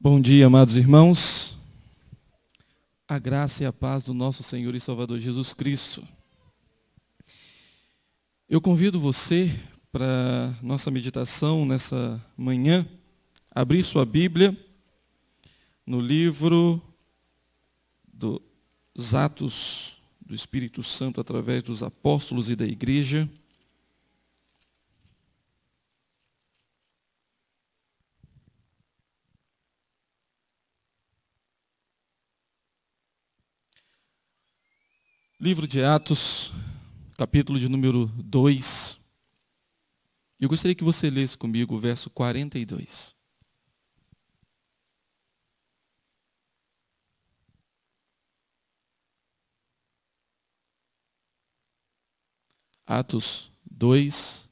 Bom dia, amados irmãos. A graça e a paz do nosso Senhor e Salvador Jesus Cristo. Eu convido você para nossa meditação nessa manhã, abrir sua Bíblia no livro dos Atos do Espírito Santo através dos apóstolos e da igreja. Livro de Atos, capítulo de número 2. Eu gostaria que você lesse comigo o verso 42. Atos 2,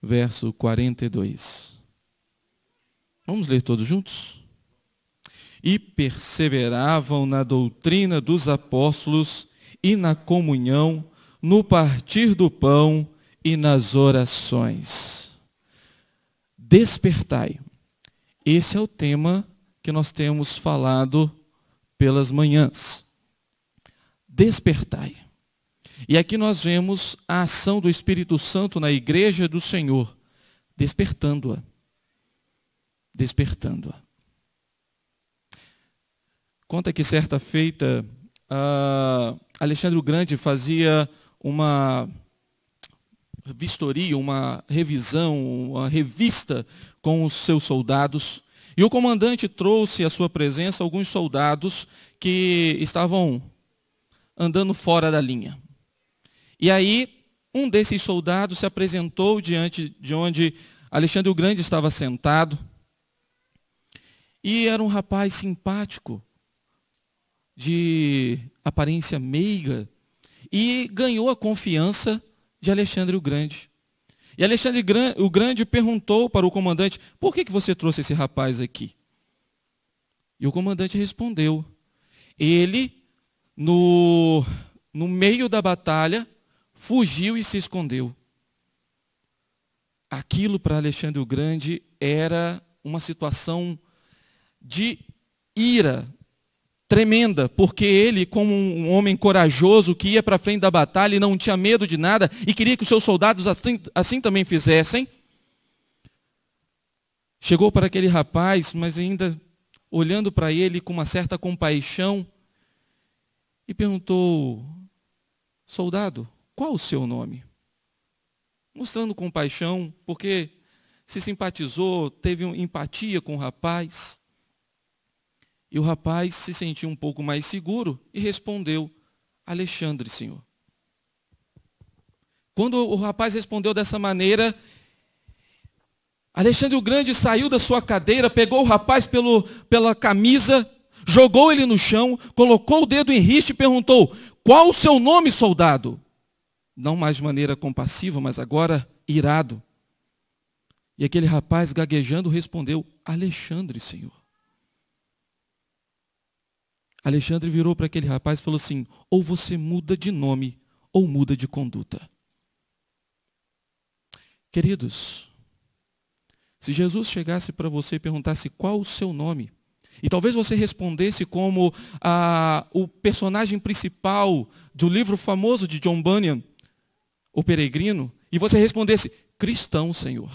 verso 42. Vamos ler todos juntos? E perseveravam na doutrina dos apóstolos e na comunhão, no partir do pão e nas orações. Despertai. Esse é o tema que nós temos falado pelas manhãs. Despertai. E aqui nós vemos a ação do Espírito Santo na igreja do Senhor, despertando-a. Despertando-a. Conta que certa feita, ah, Alexandre o Grande fazia uma vistoria, uma revisão, uma revista com os seus soldados. E o comandante trouxe à sua presença alguns soldados que estavam andando fora da linha. E aí, um desses soldados se apresentou diante de onde Alexandre o Grande estava sentado. E era um rapaz simpático, de aparência meiga e ganhou a confiança de Alexandre o Grande. E Alexandre o Grande perguntou para o comandante: por que, que você trouxe esse rapaz aqui? E o comandante respondeu: ele, no, no meio da batalha, fugiu e se escondeu. Aquilo para Alexandre o Grande era uma situação de ira, tremenda, porque ele, como um homem corajoso que ia para frente da batalha e não tinha medo de nada, e queria que os seus soldados assim, assim também fizessem, chegou para aquele rapaz, mas ainda olhando para ele com uma certa compaixão, e perguntou: Soldado, qual o seu nome? Mostrando compaixão, porque se simpatizou, teve empatia com o rapaz. E o rapaz se sentiu um pouco mais seguro e respondeu, Alexandre, senhor. Quando o rapaz respondeu dessa maneira, Alexandre o Grande saiu da sua cadeira, pegou o rapaz pelo, pela camisa, jogou ele no chão, colocou o dedo em riste e perguntou: Qual o seu nome, soldado? Não mais de maneira compassiva, mas agora irado. E aquele rapaz, gaguejando, respondeu: Alexandre, senhor. Alexandre virou para aquele rapaz e falou assim: ou você muda de nome ou muda de conduta. Queridos, se Jesus chegasse para você e perguntasse qual o seu nome, e talvez você respondesse como ah, o personagem principal do livro famoso de John Bunyan, O Peregrino, e você respondesse, cristão, Senhor.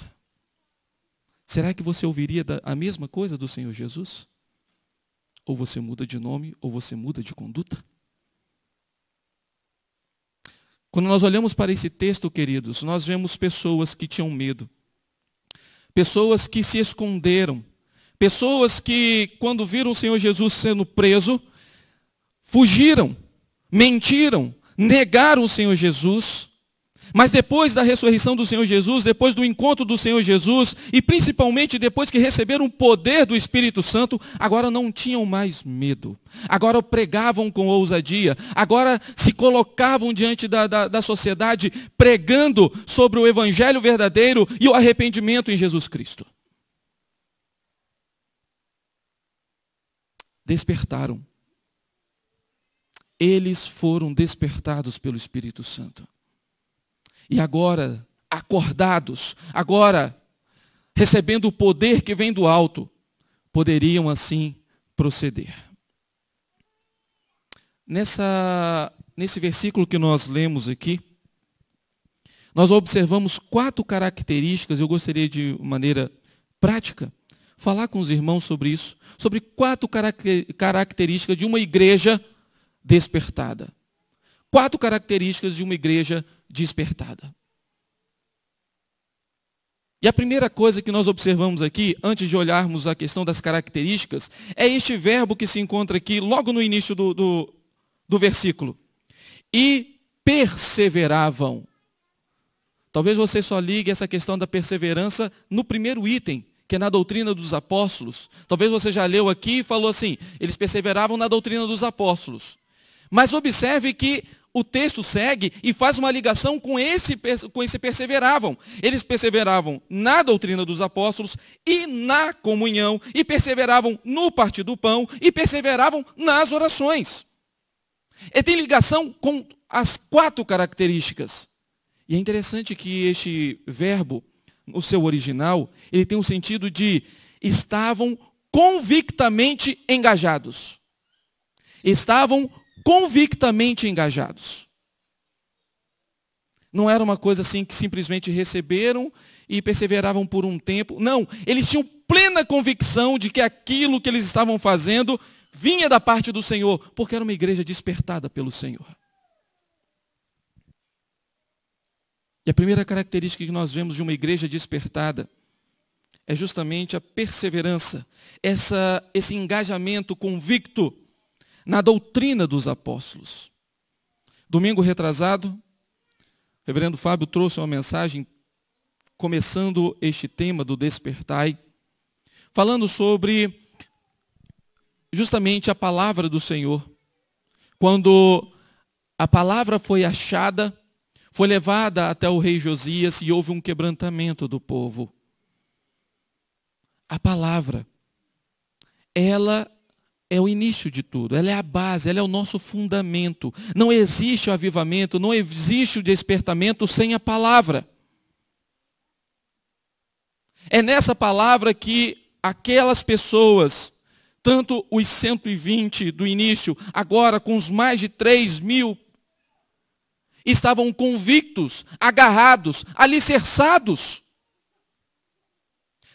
Será que você ouviria a mesma coisa do Senhor Jesus? Ou você muda de nome, ou você muda de conduta. Quando nós olhamos para esse texto, queridos, nós vemos pessoas que tinham medo, pessoas que se esconderam, pessoas que, quando viram o Senhor Jesus sendo preso, fugiram, mentiram, negaram o Senhor Jesus mas depois da ressurreição do Senhor Jesus, depois do encontro do Senhor Jesus, e principalmente depois que receberam o poder do Espírito Santo, agora não tinham mais medo. Agora pregavam com ousadia. Agora se colocavam diante da, da, da sociedade pregando sobre o Evangelho verdadeiro e o arrependimento em Jesus Cristo. Despertaram. Eles foram despertados pelo Espírito Santo. E agora, acordados, agora recebendo o poder que vem do alto, poderiam assim proceder. Nessa, nesse versículo que nós lemos aqui, nós observamos quatro características, eu gostaria de maneira prática falar com os irmãos sobre isso, sobre quatro características de uma igreja despertada. Quatro características de uma igreja despertada despertada. E a primeira coisa que nós observamos aqui, antes de olharmos a questão das características, é este verbo que se encontra aqui logo no início do, do, do versículo. E perseveravam. Talvez você só ligue essa questão da perseverança no primeiro item, que é na doutrina dos apóstolos. Talvez você já leu aqui e falou assim, eles perseveravam na doutrina dos apóstolos. Mas observe que o texto segue e faz uma ligação com esse, com esse perseveravam. Eles perseveravam na doutrina dos apóstolos e na comunhão, e perseveravam no partir do pão, e perseveravam nas orações. É tem ligação com as quatro características. E é interessante que este verbo, no seu original, ele tem o um sentido de estavam convictamente engajados. Estavam convictamente engajados. Não era uma coisa assim que simplesmente receberam e perseveravam por um tempo. Não, eles tinham plena convicção de que aquilo que eles estavam fazendo vinha da parte do Senhor, porque era uma igreja despertada pelo Senhor. E a primeira característica que nós vemos de uma igreja despertada é justamente a perseverança, essa, esse engajamento convicto na doutrina dos apóstolos. Domingo retrasado, o reverendo Fábio trouxe uma mensagem começando este tema do despertai, falando sobre justamente a palavra do Senhor. Quando a palavra foi achada, foi levada até o rei Josias e houve um quebrantamento do povo. A palavra, ela é o início de tudo, ela é a base, ela é o nosso fundamento. Não existe o avivamento, não existe o despertamento sem a palavra. É nessa palavra que aquelas pessoas, tanto os 120 do início, agora com os mais de 3 mil, estavam convictos, agarrados, alicerçados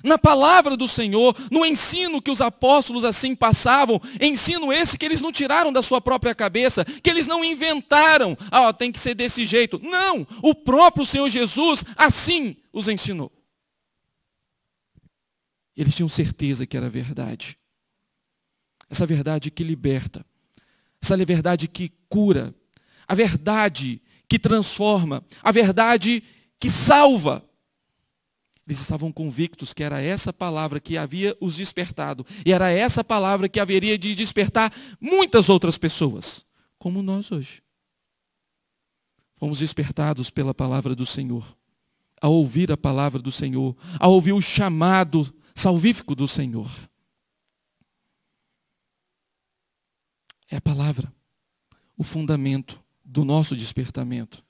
na palavra do Senhor, no ensino que os apóstolos assim passavam, ensino esse que eles não tiraram da sua própria cabeça, que eles não inventaram, ah, tem que ser desse jeito. Não, o próprio Senhor Jesus assim os ensinou. Eles tinham certeza que era verdade. Essa verdade que liberta, essa verdade que cura, a verdade que transforma, a verdade que salva. Eles estavam convictos que era essa palavra que havia os despertado. E era essa palavra que haveria de despertar muitas outras pessoas, como nós hoje. Fomos despertados pela palavra do Senhor. A ouvir a palavra do Senhor, a ouvir o chamado salvífico do Senhor. É a palavra, o fundamento do nosso despertamento.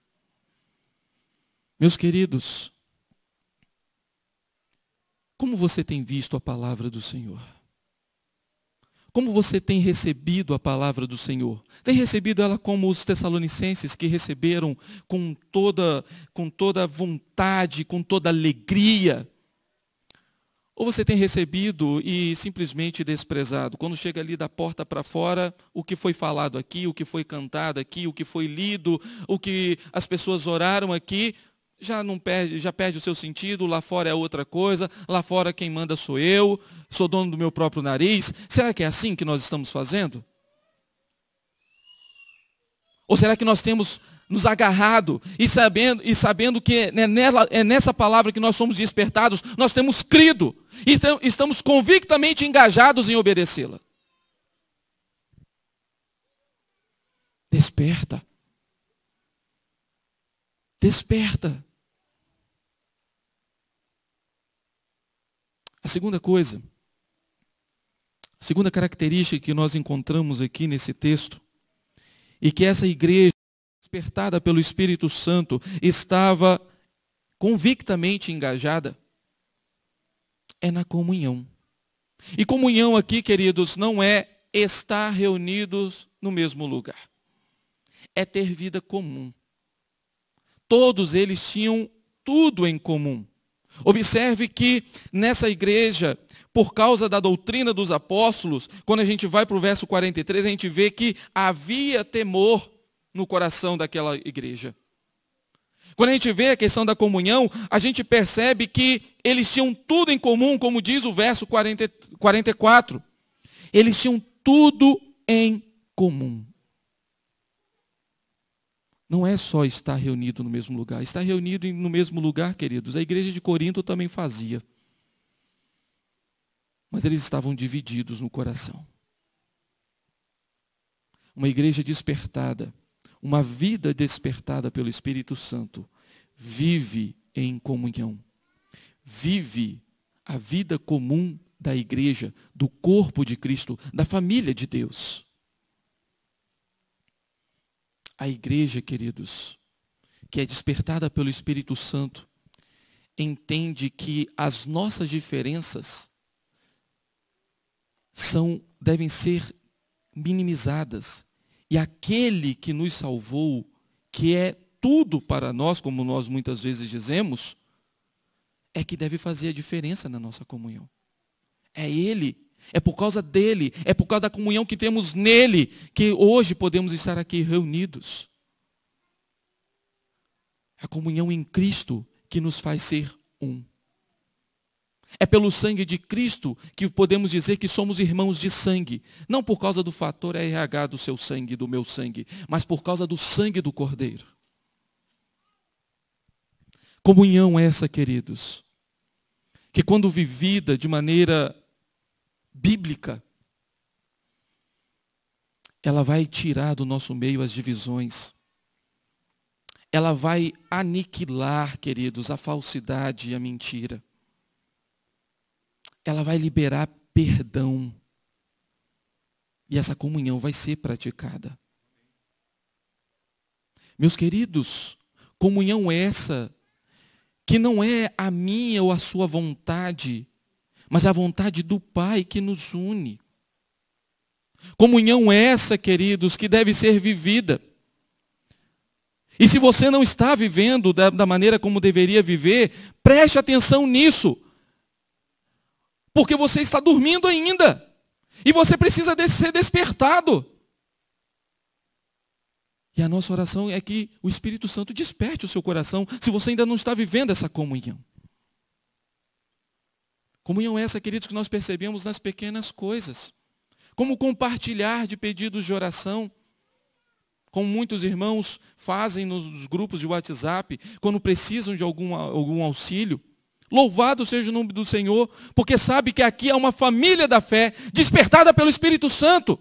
Meus queridos, como você tem visto a palavra do Senhor? Como você tem recebido a palavra do Senhor? Tem recebido ela como os tessalonicenses que receberam com toda, com toda vontade, com toda alegria? Ou você tem recebido e simplesmente desprezado? Quando chega ali da porta para fora, o que foi falado aqui, o que foi cantado aqui, o que foi lido, o que as pessoas oraram aqui, já não perde, já perde o seu sentido, lá fora é outra coisa, lá fora quem manda sou eu, sou dono do meu próprio nariz. Será que é assim que nós estamos fazendo? Ou será que nós temos nos agarrado e sabendo, e sabendo que é, nela, é nessa palavra que nós somos despertados, nós temos crido e estamos convictamente engajados em obedecê-la? Desperta. Desperta. A segunda coisa, a segunda característica que nós encontramos aqui nesse texto, e que essa igreja, despertada pelo Espírito Santo, estava convictamente engajada, é na comunhão. E comunhão aqui, queridos, não é estar reunidos no mesmo lugar. É ter vida comum. Todos eles tinham tudo em comum. Observe que nessa igreja, por causa da doutrina dos apóstolos, quando a gente vai para o verso 43, a gente vê que havia temor no coração daquela igreja. Quando a gente vê a questão da comunhão, a gente percebe que eles tinham tudo em comum, como diz o verso 40, 44. Eles tinham tudo em comum. Não é só estar reunido no mesmo lugar. Estar reunido no mesmo lugar, queridos, a igreja de Corinto também fazia. Mas eles estavam divididos no coração. Uma igreja despertada, uma vida despertada pelo Espírito Santo, vive em comunhão. Vive a vida comum da igreja, do corpo de Cristo, da família de Deus. A igreja, queridos, que é despertada pelo Espírito Santo, entende que as nossas diferenças são devem ser minimizadas. E aquele que nos salvou, que é tudo para nós, como nós muitas vezes dizemos, é que deve fazer a diferença na nossa comunhão. É ele é por causa dele, é por causa da comunhão que temos nele, que hoje podemos estar aqui reunidos. A comunhão em Cristo que nos faz ser um. É pelo sangue de Cristo que podemos dizer que somos irmãos de sangue. Não por causa do fator RH do seu sangue, do meu sangue, mas por causa do sangue do Cordeiro. Comunhão essa, queridos, que quando vivida de maneira bíblica, ela vai tirar do nosso meio as divisões. Ela vai aniquilar, queridos, a falsidade e a mentira. Ela vai liberar perdão. E essa comunhão vai ser praticada. Meus queridos, comunhão essa que não é a minha ou a sua vontade mas é a vontade do Pai que nos une. Comunhão essa, queridos, que deve ser vivida. E se você não está vivendo da, da, maneira como deveria viver, preste atenção nisso. Porque você está dormindo ainda. E você precisa de, ser despertado. E a nossa oração é que o Espírito Santo desperte o seu coração, se você ainda não está vivendo essa comunhão. Comunhão essa, queridos, que nós percebemos nas pequenas coisas. Como compartilhar de pedidos de oração, como muitos irmãos fazem nos grupos de WhatsApp, quando precisam de algum, algum auxílio. Louvado seja o nome do Senhor, porque sabe que aqui há uma família da fé, despertada pelo Espírito Santo.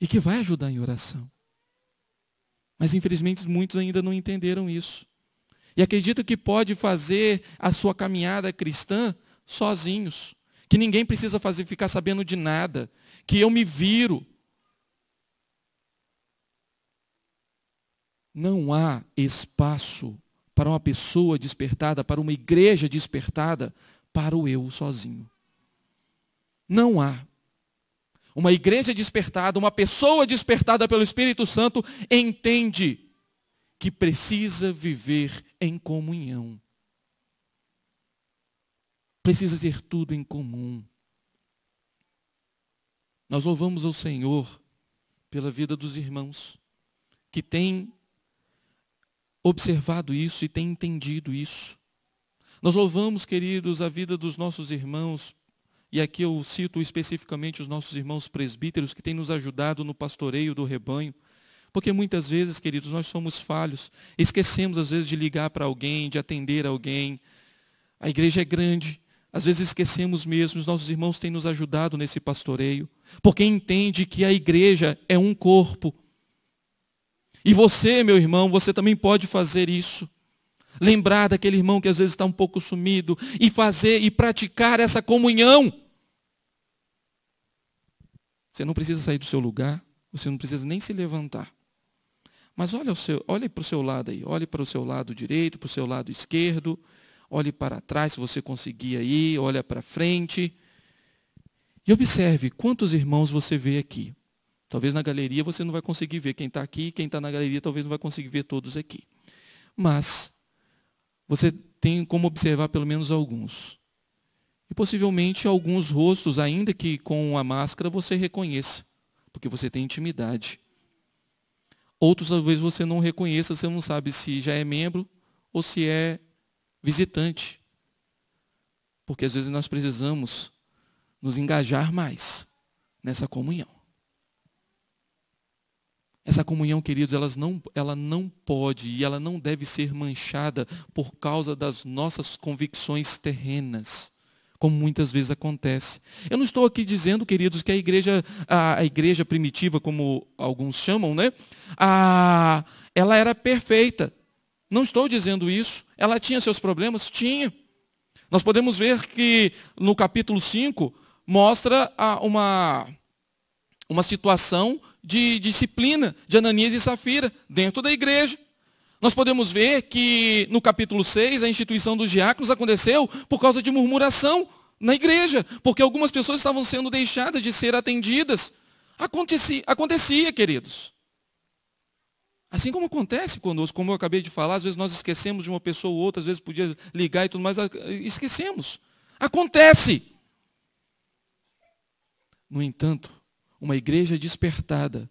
E que vai ajudar em oração. Mas infelizmente muitos ainda não entenderam isso. E acredito que pode fazer a sua caminhada cristã sozinhos, que ninguém precisa fazer ficar sabendo de nada, que eu me viro. Não há espaço para uma pessoa despertada, para uma igreja despertada, para o eu sozinho. Não há. Uma igreja despertada, uma pessoa despertada pelo Espírito Santo entende que precisa viver em comunhão. Precisa ter tudo em comum. Nós louvamos ao Senhor pela vida dos irmãos que têm observado isso e têm entendido isso. Nós louvamos, queridos, a vida dos nossos irmãos, e aqui eu cito especificamente os nossos irmãos presbíteros que têm nos ajudado no pastoreio do rebanho, porque muitas vezes, queridos, nós somos falhos. Esquecemos, às vezes, de ligar para alguém, de atender alguém. A igreja é grande. Às vezes esquecemos mesmo. Os nossos irmãos têm nos ajudado nesse pastoreio. Porque entende que a igreja é um corpo. E você, meu irmão, você também pode fazer isso. Lembrar daquele irmão que às vezes está um pouco sumido. E fazer e praticar essa comunhão. Você não precisa sair do seu lugar. Você não precisa nem se levantar. Mas o seu, olhe para o seu lado aí, olhe para o seu lado direito, para o seu lado esquerdo, olhe para trás se você conseguir aí, olha para frente. E observe quantos irmãos você vê aqui. Talvez na galeria você não vai conseguir ver quem está aqui, quem está na galeria talvez não vai conseguir ver todos aqui. Mas você tem como observar pelo menos alguns. E possivelmente alguns rostos, ainda que com a máscara, você reconheça, porque você tem intimidade. Outros talvez você não reconheça, você não sabe se já é membro ou se é visitante. Porque às vezes nós precisamos nos engajar mais nessa comunhão. Essa comunhão, queridos, não, ela não pode e ela não deve ser manchada por causa das nossas convicções terrenas como muitas vezes acontece. Eu não estou aqui dizendo, queridos, que a igreja, a, a igreja primitiva, como alguns chamam, né? A, ela era perfeita. Não estou dizendo isso. Ela tinha seus problemas? Tinha. Nós podemos ver que no capítulo 5 mostra uma, uma situação de disciplina de Ananias e Safira dentro da igreja. Nós podemos ver que no capítulo 6 a instituição dos diáconos aconteceu por causa de murmuração na igreja, porque algumas pessoas estavam sendo deixadas de ser atendidas. Acontecia, acontecia queridos. Assim como acontece conosco, como eu acabei de falar, às vezes nós esquecemos de uma pessoa ou outra, às vezes podia ligar e tudo mais, esquecemos. Acontece. No entanto, uma igreja despertada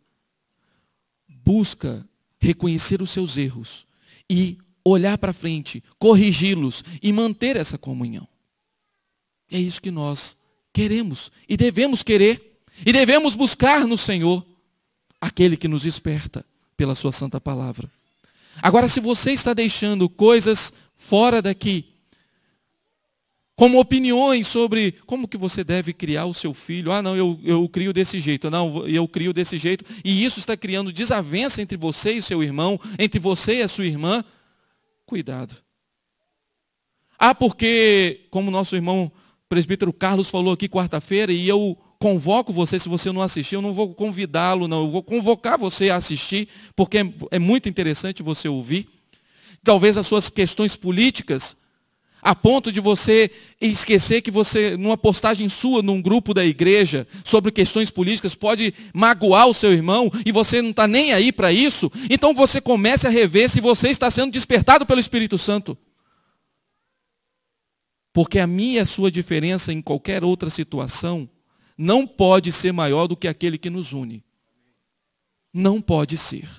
busca reconhecer os seus erros e olhar para frente, corrigi-los e manter essa comunhão. É isso que nós queremos e devemos querer e devemos buscar no Senhor aquele que nos desperta pela sua santa palavra. Agora, se você está deixando coisas fora daqui, como opiniões sobre como que você deve criar o seu filho. Ah, não, eu, eu crio desse jeito, não, eu crio desse jeito. E isso está criando desavença entre você e seu irmão, entre você e a sua irmã. Cuidado. Ah, porque, como nosso irmão presbítero Carlos falou aqui quarta-feira, e eu convoco você, se você não assistiu, eu não vou convidá-lo, não, eu vou convocar você a assistir, porque é, é muito interessante você ouvir. Talvez as suas questões políticas a ponto de você esquecer que você, numa postagem sua, num grupo da igreja, sobre questões políticas, pode magoar o seu irmão e você não está nem aí para isso, então você comece a rever se você está sendo despertado pelo Espírito Santo. Porque a minha e a sua diferença em qualquer outra situação não pode ser maior do que aquele que nos une. Não pode ser.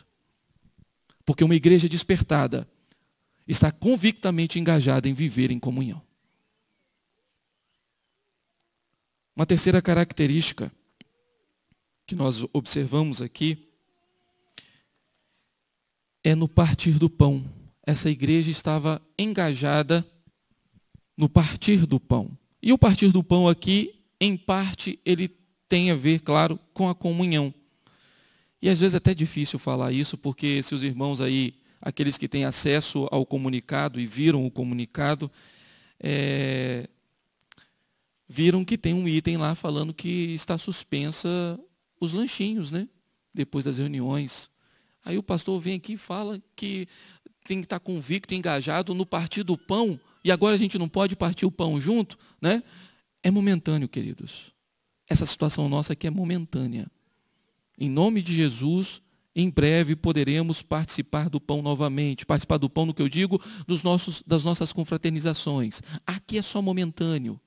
Porque uma igreja despertada está convictamente engajada em viver em comunhão. Uma terceira característica que nós observamos aqui é no partir do pão. Essa igreja estava engajada no partir do pão. E o partir do pão aqui, em parte, ele tem a ver, claro, com a comunhão. E às vezes é até difícil falar isso, porque se os irmãos aí aqueles que têm acesso ao comunicado e viram o comunicado, é, viram que tem um item lá falando que está suspensa os lanchinhos, né? Depois das reuniões. Aí o pastor vem aqui e fala que tem que estar tá convicto, engajado no partir do pão, e agora a gente não pode partir o pão junto, né? É momentâneo, queridos. Essa situação nossa aqui é momentânea. Em nome de Jesus, em breve poderemos participar do pão novamente. Participar do pão, no que eu digo, dos nossos, das nossas confraternizações. Aqui é só momentâneo.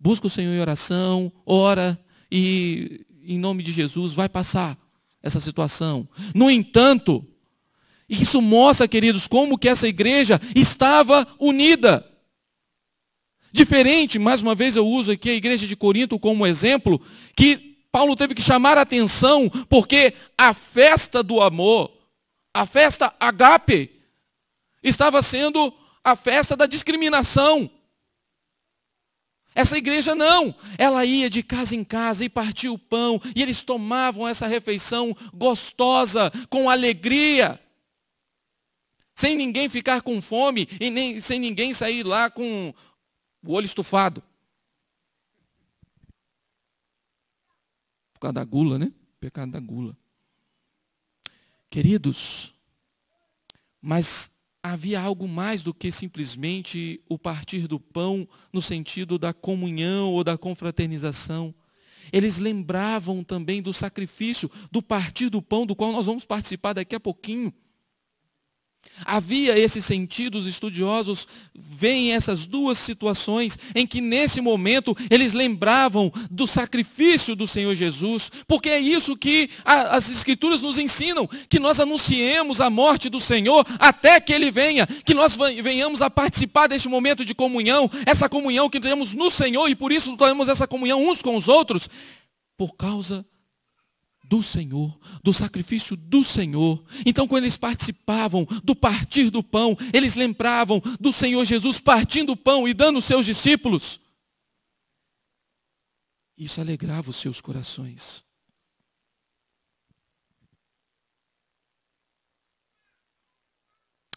Busca o Senhor em oração, ora e, em nome de Jesus, vai passar essa situação. No entanto, isso mostra, queridos, como que essa igreja estava unida. Diferente, mais uma vez eu uso aqui a igreja de Corinto como exemplo, que Paulo teve que chamar a atenção, porque a festa do amor, a festa agape, estava sendo a festa da discriminação. Essa igreja não, ela ia de casa em casa e partia o pão, e eles tomavam essa refeição gostosa, com alegria, sem ninguém ficar com fome e nem, sem ninguém sair lá com o olho estufado. Por causa da gula, né? Pecado da gula. Queridos, mas havia algo mais do que simplesmente o partir do pão no sentido da comunhão ou da confraternização. Eles lembravam também do sacrifício, do partir do pão, do qual nós vamos participar daqui a pouquinho. Havia esse sentido, os estudiosos veem essas duas situações em que nesse momento eles lembravam do sacrifício do Senhor Jesus, porque é isso que a, as Escrituras nos ensinam, que nós anunciemos a morte do Senhor até que Ele venha, que nós venhamos a participar deste momento de comunhão, essa comunhão que temos no Senhor e por isso temos essa comunhão uns com os outros, por causa do Senhor, do sacrifício do Senhor. Então, quando eles participavam do partir do pão, eles lembravam do Senhor Jesus partindo o pão e dando os seus discípulos. Isso alegrava os seus corações.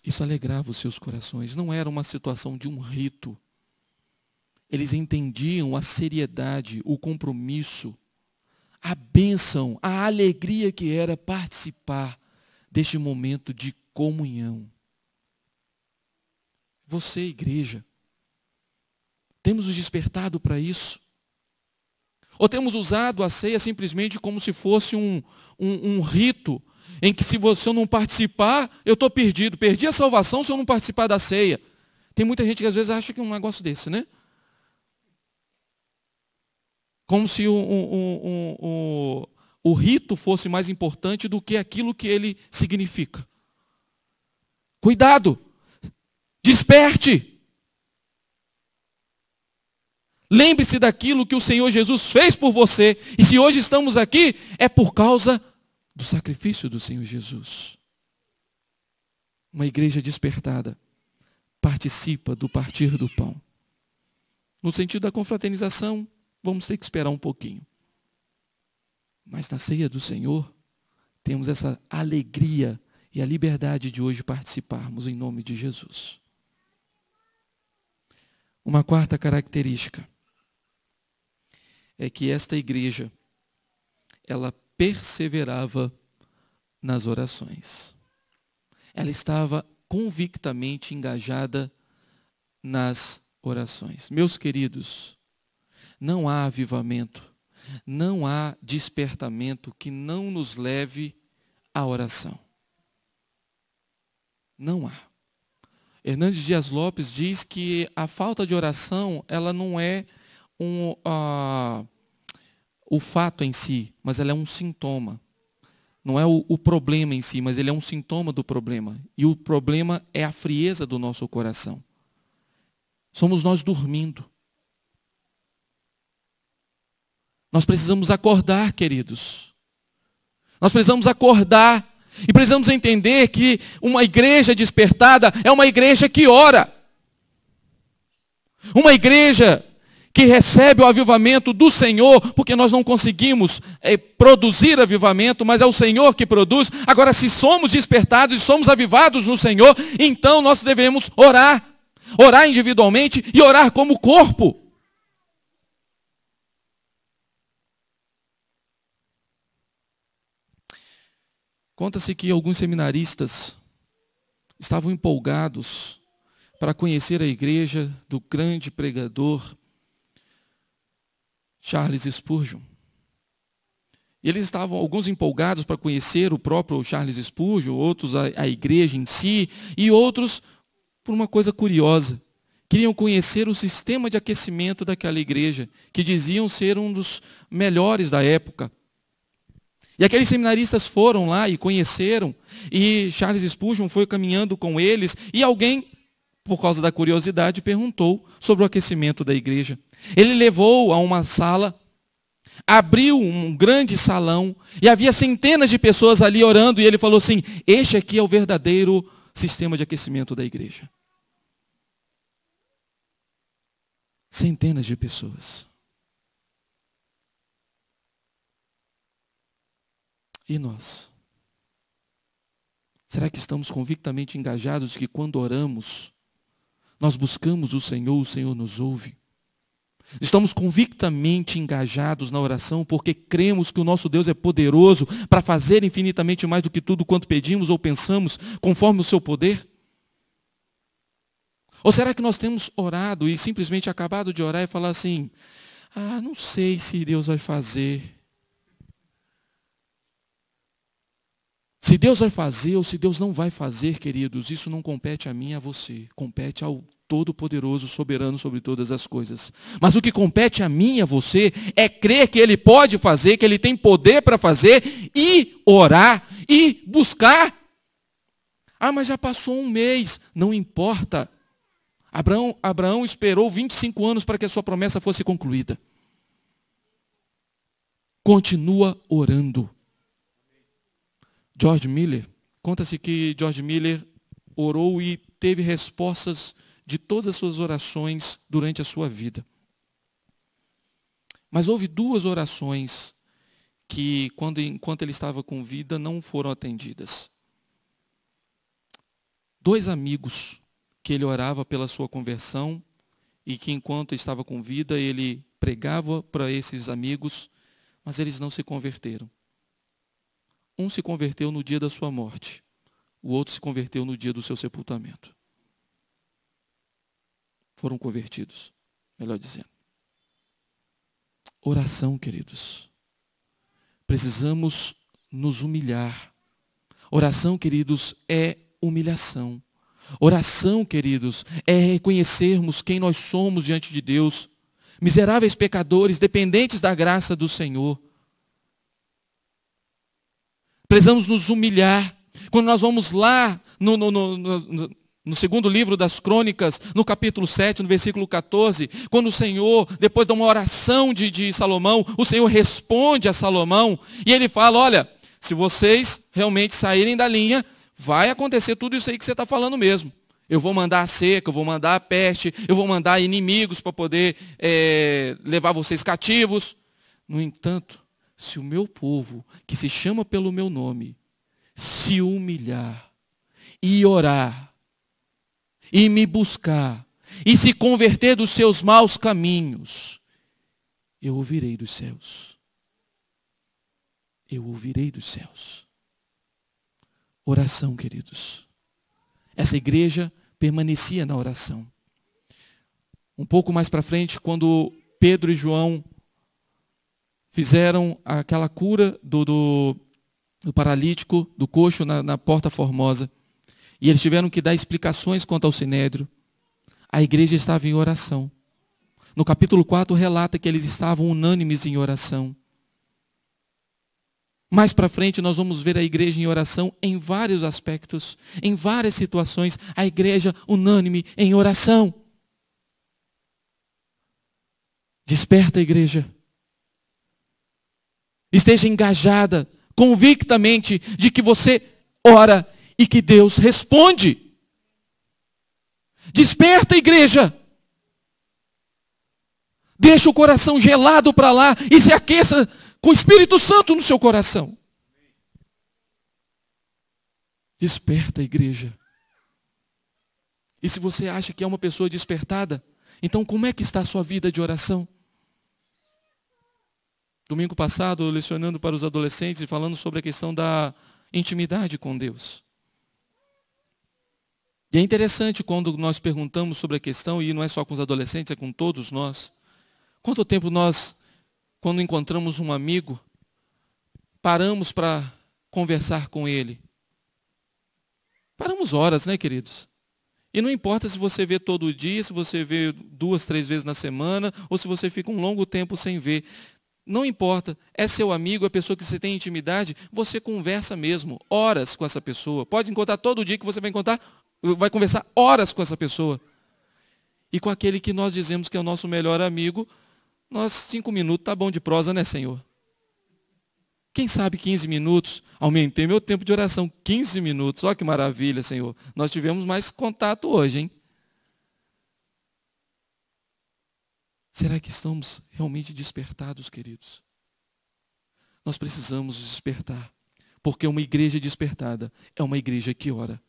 Isso alegrava os seus corações. Não era uma situação de um rito. Eles entendiam a seriedade, o compromisso a bênção, a alegria que era participar deste momento de comunhão. Você, igreja, temos nos despertado para isso? Ou temos usado a ceia simplesmente como se fosse um, um, um rito em que se você não participar, eu estou perdido. Perdi a salvação se eu não participar da ceia. Tem muita gente que às vezes acha que é um negócio desse, né? Como se o, o, o, o rito fosse mais importante do que aquilo que ele significa. Cuidado! Desperte! Lembre-se daquilo que o Senhor Jesus fez por você. E se hoje estamos aqui, é por causa do sacrifício do Senhor Jesus. Uma igreja despertada participa do partir do pão. No sentido da confraternização, vamos ter que esperar um pouquinho. Mas na ceia do Senhor, temos essa alegria e a liberdade de hoje participarmos em nome de Jesus. Uma quarta característica é que esta igreja ela perseverava nas orações. Ela estava convictamente engajada nas orações. Meus queridos, não há avivamento, não há despertamento que não nos leve à oração. Não há. Hernandes Dias Lopes diz que a falta de oração, ela não é um, uh, o fato em si, mas ela é um sintoma. Não é o, o, problema em si, mas ele é um sintoma do problema. E o problema é a frieza do nosso coração. Somos nós dormindo. Nós precisamos acordar, queridos. Nós precisamos acordar e precisamos entender que uma igreja despertada é uma igreja que ora. Uma igreja que recebe o avivamento do Senhor, porque nós não conseguimos é, produzir avivamento, mas é o Senhor que produz. Agora, se somos despertados e somos avivados no Senhor, então nós devemos orar. Orar individualmente e orar como corpo. Conta-se que alguns seminaristas estavam empolgados para conhecer a igreja do grande pregador Charles Spurgeon. E eles estavam, alguns empolgados para conhecer o próprio Charles Spurgeon, outros a, a igreja em si, e outros por uma coisa curiosa. Queriam conhecer o sistema de aquecimento daquela igreja, que diziam ser um dos melhores da época. E aqueles seminaristas foram lá e conheceram, e Charles Spurgeon foi caminhando com eles, e alguém, por causa da curiosidade, perguntou sobre o aquecimento da igreja. Ele levou a uma sala, abriu um grande salão, e havia centenas de pessoas ali orando, e ele falou assim: Este aqui é o verdadeiro sistema de aquecimento da igreja. Centenas de pessoas. E nós? Será que estamos convictamente engajados de que quando oramos, nós buscamos o Senhor, o Senhor nos ouve? Estamos convictamente engajados na oração porque cremos que o nosso Deus é poderoso para fazer infinitamente mais do que tudo quanto pedimos ou pensamos, conforme o seu poder? Ou será que nós temos orado e simplesmente acabado de orar e falar assim: ah, não sei se Deus vai fazer. Se Deus vai fazer ou se Deus não vai fazer, queridos, isso não compete a mim e a você, compete ao Todo-Poderoso, soberano sobre todas as coisas. Mas o que compete a mim e a você é crer que Ele pode fazer, que Ele tem poder para fazer e orar e buscar. Ah, mas já passou um mês, não importa. Abraão, Abraão esperou 25 anos para que a sua promessa fosse concluída. Continua orando. George Miller, conta-se que George Miller orou e teve respostas de todas as suas orações durante a sua vida. Mas houve duas orações que, quando, enquanto ele estava com vida, não foram atendidas. Dois amigos que ele orava pela sua conversão e que, enquanto estava com vida, ele pregava para esses amigos, mas eles não se converteram. Um se converteu no dia da sua morte, o outro se converteu no dia do seu sepultamento. Foram convertidos, melhor dizendo. Oração, queridos. Precisamos nos humilhar. Oração, queridos, é humilhação. Oração, queridos, é reconhecermos quem nós somos diante de Deus, miseráveis pecadores, dependentes da graça do Senhor. Precisamos nos humilhar. Quando nós vamos lá no, no, no, no no segundo livro das crônicas, no capítulo 7, no versículo 14, quando o Senhor, depois de uma oração de, de, Salomão, o Senhor responde a Salomão e ele fala, olha, se vocês realmente saírem da linha, vai acontecer tudo isso aí que você está falando mesmo. Eu vou mandar a seca, eu vou mandar a peste, eu vou mandar inimigos para poder é, levar vocês cativos. No entanto, se o meu povo, que se chama pelo meu nome, se humilhar e orar e me buscar e se converter dos seus maus caminhos, eu ouvirei dos céus. Eu ouvirei dos céus. Oração, queridos. Essa igreja permanecia na oração. Um pouco mais para frente, quando Pedro e João fizeram aquela cura do, do, do paralítico, do coxo na, na Porta Formosa. E eles tiveram que dar explicações quanto ao sinédrio. A igreja estava em oração. No capítulo 4 relata que eles estavam unânimes em oração. Mais para frente nós vamos ver a igreja em oração em vários aspectos, em várias situações, a igreja unânime em oração. Desperta a igreja esteja engajada convictamente de que você ora e que Deus responde. Desperta, igreja. Deixa o coração gelado para lá e se aqueça com o Espírito Santo no seu coração. Desperta, igreja. E se você acha que é uma pessoa despertada, então como é que está a sua vida de oração? domingo passado, lecionando para os adolescentes e falando sobre a questão da intimidade com Deus. E é interessante quando nós perguntamos sobre a questão, e não é só com os adolescentes, é com todos nós. Quanto tempo nós, quando encontramos um amigo, paramos para conversar com ele? Paramos horas, né, queridos? E não importa se você vê todo dia, se você vê duas, três vezes na semana, ou se você fica um longo tempo sem ver. Não importa, é seu amigo, é pessoa que você tem intimidade, você conversa mesmo, horas com essa pessoa. Pode encontrar todo dia que você vai encontrar, vai conversar horas com essa pessoa. E com aquele que nós dizemos que é o nosso melhor amigo, nós cinco minutos tá bom de prosa, né, Senhor? Quem sabe 15 minutos? Aumentei meu tempo de oração, 15 minutos. Olha que maravilha, Senhor. Nós tivemos mais contato hoje, hein? Será que estamos realmente despertados, queridos? Nós precisamos despertar, porque uma igreja despertada é uma igreja que ora,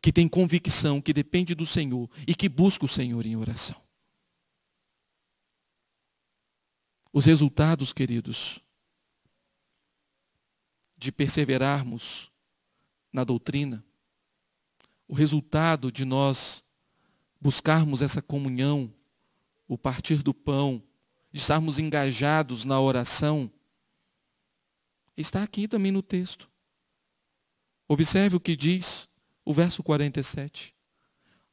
que tem convicção, que depende do Senhor e que busca o Senhor em oração. Os resultados, queridos, de perseverarmos na doutrina, o resultado de nós buscarmos essa comunhão o partir do pão, de estarmos engajados na oração, está aqui também no texto. Observe o que diz o verso 47.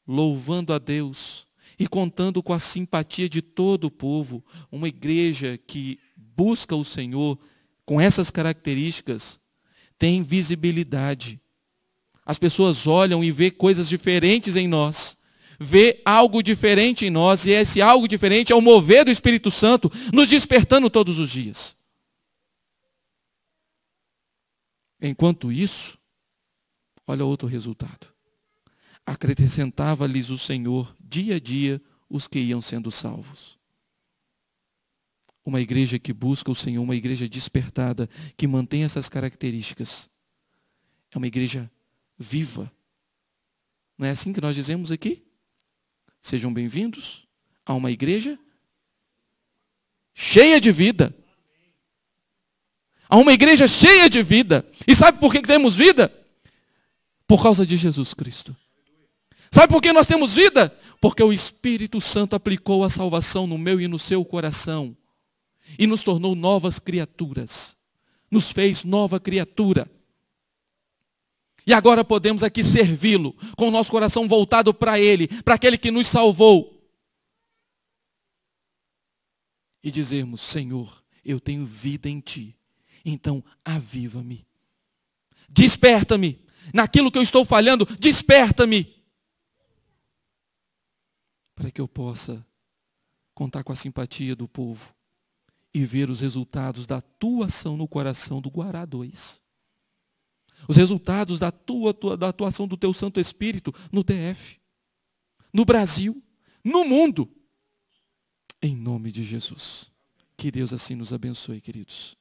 Louvando a Deus e contando com a simpatia de todo o povo, uma igreja que busca o Senhor com essas características tem visibilidade. As pessoas olham e vê coisas diferentes em nós vê algo diferente em nós, e esse algo diferente é o mover do Espírito Santo nos despertando todos os dias. Enquanto isso, olha outro resultado. Acrescentava-lhes o Senhor dia a dia os que iam sendo salvos. Uma igreja que busca o Senhor, uma igreja despertada, que mantém essas características, é uma igreja viva. Não é assim que nós dizemos aqui? Sejam bem-vindos a uma igreja cheia de vida. A uma igreja cheia de vida. E sabe por que temos vida? Por causa de Jesus Cristo. Sabe por que nós temos vida? Porque o Espírito Santo aplicou a salvação no meu e no seu coração e nos tornou novas criaturas. Nos fez nova criatura. E agora podemos aqui servi-lo, com o nosso coração voltado para Ele, para aquele que nos salvou. E dizermos: Senhor, eu tenho vida em Ti, então aviva-me. Desperta-me. Naquilo que eu estou falhando, desperta-me. Para que eu possa contar com a simpatia do povo e ver os resultados da tua ação no coração do Guará 2 os resultados da, tua, da atuação do teu Santo Espírito no DF, no Brasil, no mundo. Em nome de Jesus. Que Deus assim nos abençoe, queridos.